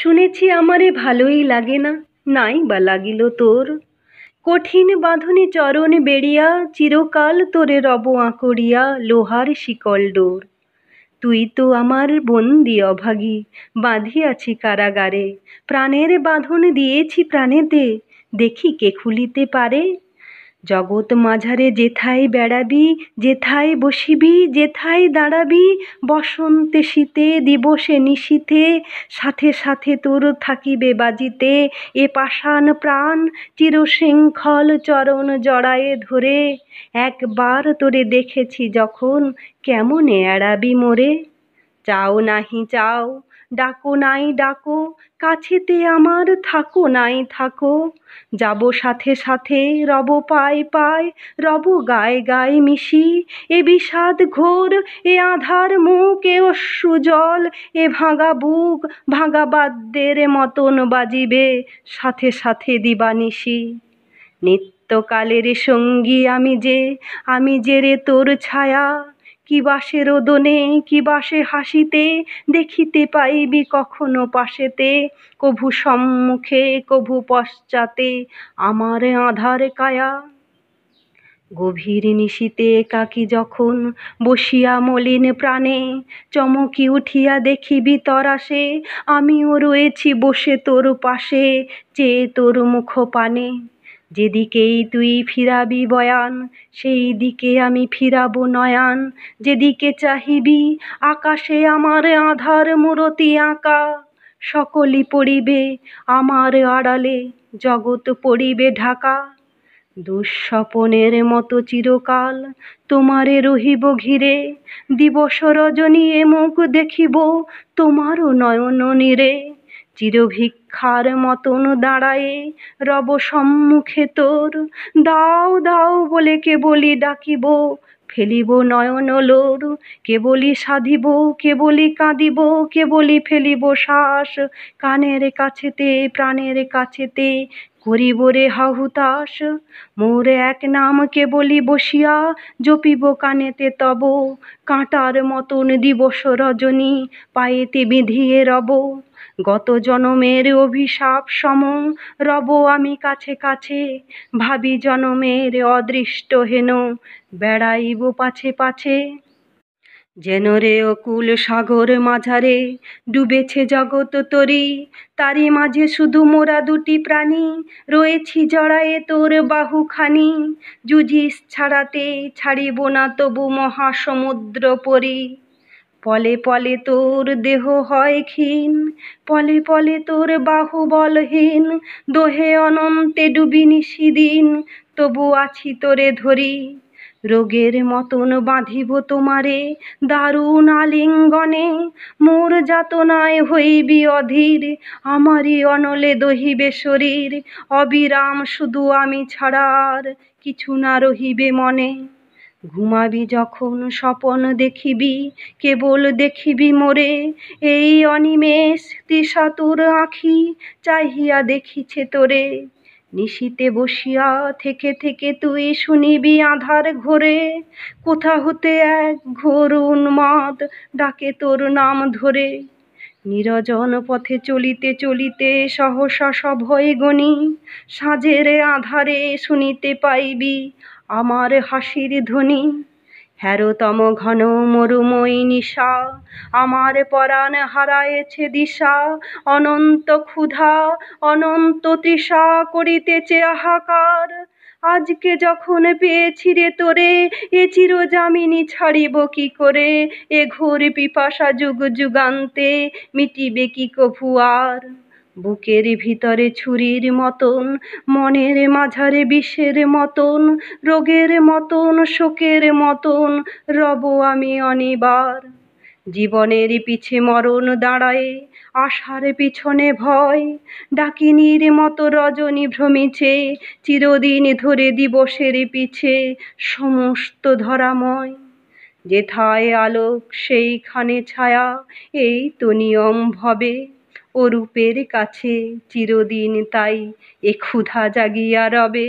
শুনেছি আমারে ভালোই লাগে না নাই বা লাগিল তোর কঠিন বাঁধনে চরণ বেড়িয়া চিরকাল তোরে রব আঁকড়িয়া লোহার শিকল ডোর তুই তো আমার বন্দি অভাগী বাঁধিয়াছি কারাগারে প্রাণের বাঁধন দিয়েছি প্রাণেতে দেখি কে খুলিতে পারে জগৎ মাঝারে যেথায় বেড়াবি যেথায় বসিবি যেথায় দাঁড়াবি বসন্তে শীতে দিবসে নিশীথে সাথে সাথে তোর থাকিবে বাজিতে এ পাষাণ প্রাণ চিরশৃঙ্খল চরণ জড়ায়ে ধরে একবার তোরে দেখেছি যখন কেমনে এড়াবি মোরে চাও নাহি চাও ডাকো নাই ডাকো কাছেতে আমার থাকো নাই থাকো যাব সাথে সাথে রব পায় পায় রব গায়ে গায়ে মিশি এ বিষাদ ঘোর এ আধার মুখ এ অশ্রু জল এ ভাঙা বুক ভাঙা বাদ্যের মতন বাজিবে সাথে সাথে দিবা নিশি নিত্যকালের সঙ্গী আমি যে আমি যে রে তোর ছায়া কি বাসে রোদনে কি বাসে হাসিতে দেখিতে পাইবি কখনো পাশেতে কভু সম্মুখে কভু পশ্চাতে আমার আধার কায়া গভীর নিশীতে কাকি যখন বসিয়া মলিন প্রাণে চমকি উঠিয়া দেখিবি তরাসে আমিও রয়েছি বসে তোর পাশে চেয়ে তোর মুখ পানে যেদিকেই তুই ফিরাবি বয়ান সেই দিকে আমি ফিরাব নয়ান যেদিকে চাহিবি আকাশে আমার আধার মূরতি আঁকা সকলই পড়িবে আমার আড়ালে জগৎ পড়িবে ঢাকা দুঃস্বপনের মতো চিরকাল তোমারে রহিব ঘিরে দিবস রজনী এ মুখ দেখিব তোমারও নয়ন নীরে চিরভিক্ষার মতন দাঁড়ায়ে রব সম্মুখে তোর দাও দাও বলে কেবলি ডাকিব ফেলিব নয়ন লোর কেবলি সাধিব কেবলি কাঁদিব কেবলি ফেলিব শ্বাস কানের কাছেতে প্রাণের কাছেতে করিব রে হাহুতাস মোর এক নামকে বলি বসিয়া জপিব কানেতে তব কাঁটার মতন দিবস রজনী পায়েতে বিধিয়ে রব গত জনমের অভিশাপ সম রব আমি কাছে কাছে ভাবি জনমের অদৃষ্ট হেন বেড়াইব পাছে পাছে যেন রে অকুল সাগর মাঝারে ডুবেছে জগৎ তরি তারি মাঝে শুধু মোরা দুটি প্রাণী রয়েছি জড়ায়ে তোর বাহুখানি যুজিস ছাড়াতে ছাড়িব না তবু মহাসমুদ্র পরি পলে পলে তোর দেহ হয় ক্ষীণ পলে পলে তোর বাহু বলহীন দোহে অনন্তে ডুবিনি সিদিন তবু আছি তোরে ধরি রোগের মতন বাঁধিব তোমারে দারুণ আলিঙ্গনে মোর যাতনায় হইবি অধীর আমারই অনলে দহিবে শরীর অবিরাম শুধু আমি ছাড়ার কিছু না রহিবে মনে ঘুমাবি যখন স্বপন দেখিবি কেবল দেখিবি মোরে এই অনিমেষ তিসাতুর আঁখি চাহিয়া দেখিছে তোরে নিশিতে বসিয়া থেকে থেকে তুই শুনিবি আধার ঘোরে কোথা হতে এক ঘোর উন্মাদ ডাকে তোর নাম ধরে নিরজন পথে চলিতে চলিতে সহসা সভয় গণি সাজের আধারে শুনিতে পাইবি আমার হাসির ধ্বনি হেরতম ঘন মরুময়ী নিশা আমার পরাণ হারায়েছে দিশা অনন্ত ক্ষুধা অনন্ত তৃষা করিতেছে আহাকার আজকে যখন পেয়েছি রে তোরে এ চিরজামিনী ছাড়িব কি করে এ ঘোর পিপাসা যুগ যুগান্তে মিটিবে কি কভুয়ার বুকের ভিতরে ছুরির মতন মনের মাঝারে বিষের মতন রোগের মতন শোকের মতন রব আমি অনিবার জীবনের পিছে মরণ দাঁড়ায় আশার পিছনে ভয় ডাকিনীর মতো রজনী ভ্রমিছে চিরদিন ধরে দিবসের পিছে সমস্ত ধরাময় যেথায় আলোক সেইখানে ছায়া এই তো নিয়ম ভবে ও রূপের কাছে চিরদিন তাই এ ক্ষুধা জাগিয়া রবে